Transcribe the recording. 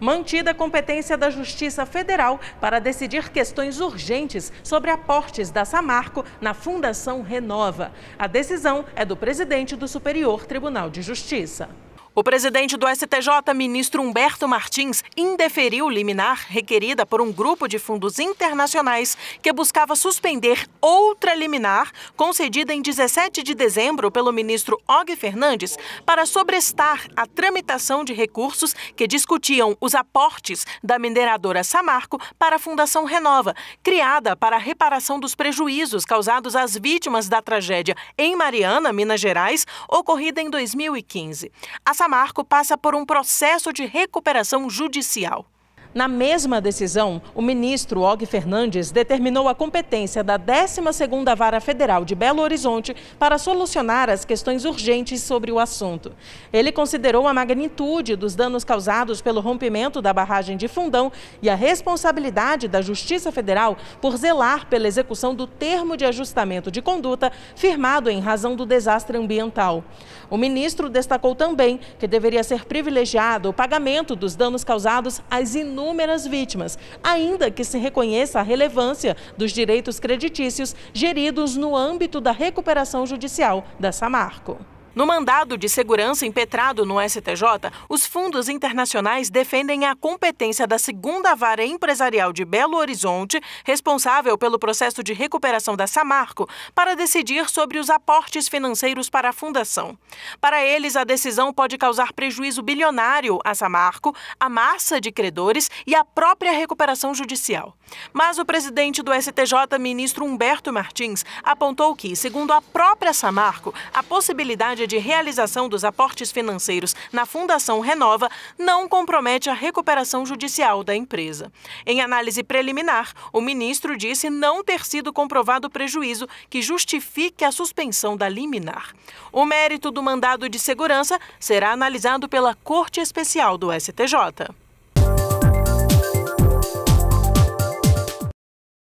mantida a competência da Justiça Federal para decidir questões urgentes sobre aportes da Samarco na Fundação Renova. A decisão é do presidente do Superior Tribunal de Justiça. O presidente do STJ, ministro Humberto Martins, indeferiu liminar requerida por um grupo de fundos internacionais que buscava suspender outra liminar concedida em 17 de dezembro pelo ministro Og Fernandes para sobrestar a tramitação de recursos que discutiam os aportes da mineradora Samarco para a Fundação Renova, criada para a reparação dos prejuízos causados às vítimas da tragédia em Mariana, Minas Gerais, ocorrida em 2015. Samarco Marco passa por um processo de recuperação judicial. Na mesma decisão, o ministro Og Fernandes determinou a competência da 12ª Vara Federal de Belo Horizonte para solucionar as questões urgentes sobre o assunto. Ele considerou a magnitude dos danos causados pelo rompimento da barragem de Fundão e a responsabilidade da Justiça Federal por zelar pela execução do termo de ajustamento de conduta firmado em razão do desastre ambiental. O ministro destacou também que deveria ser privilegiado o pagamento dos danos causados às inúmeras inúmeras vítimas, ainda que se reconheça a relevância dos direitos creditícios geridos no âmbito da recuperação judicial da Samarco. No mandado de segurança impetrado no STJ, os fundos internacionais defendem a competência da segunda vara empresarial de Belo Horizonte, responsável pelo processo de recuperação da Samarco, para decidir sobre os aportes financeiros para a fundação. Para eles, a decisão pode causar prejuízo bilionário à Samarco, à massa de credores e à própria recuperação judicial. Mas o presidente do STJ, ministro Humberto Martins, apontou que, segundo a própria Samarco, a possibilidade de realização dos aportes financeiros na Fundação Renova não compromete a recuperação judicial da empresa. Em análise preliminar, o ministro disse não ter sido comprovado prejuízo que justifique a suspensão da liminar. O mérito do mandado de segurança será analisado pela Corte Especial do STJ.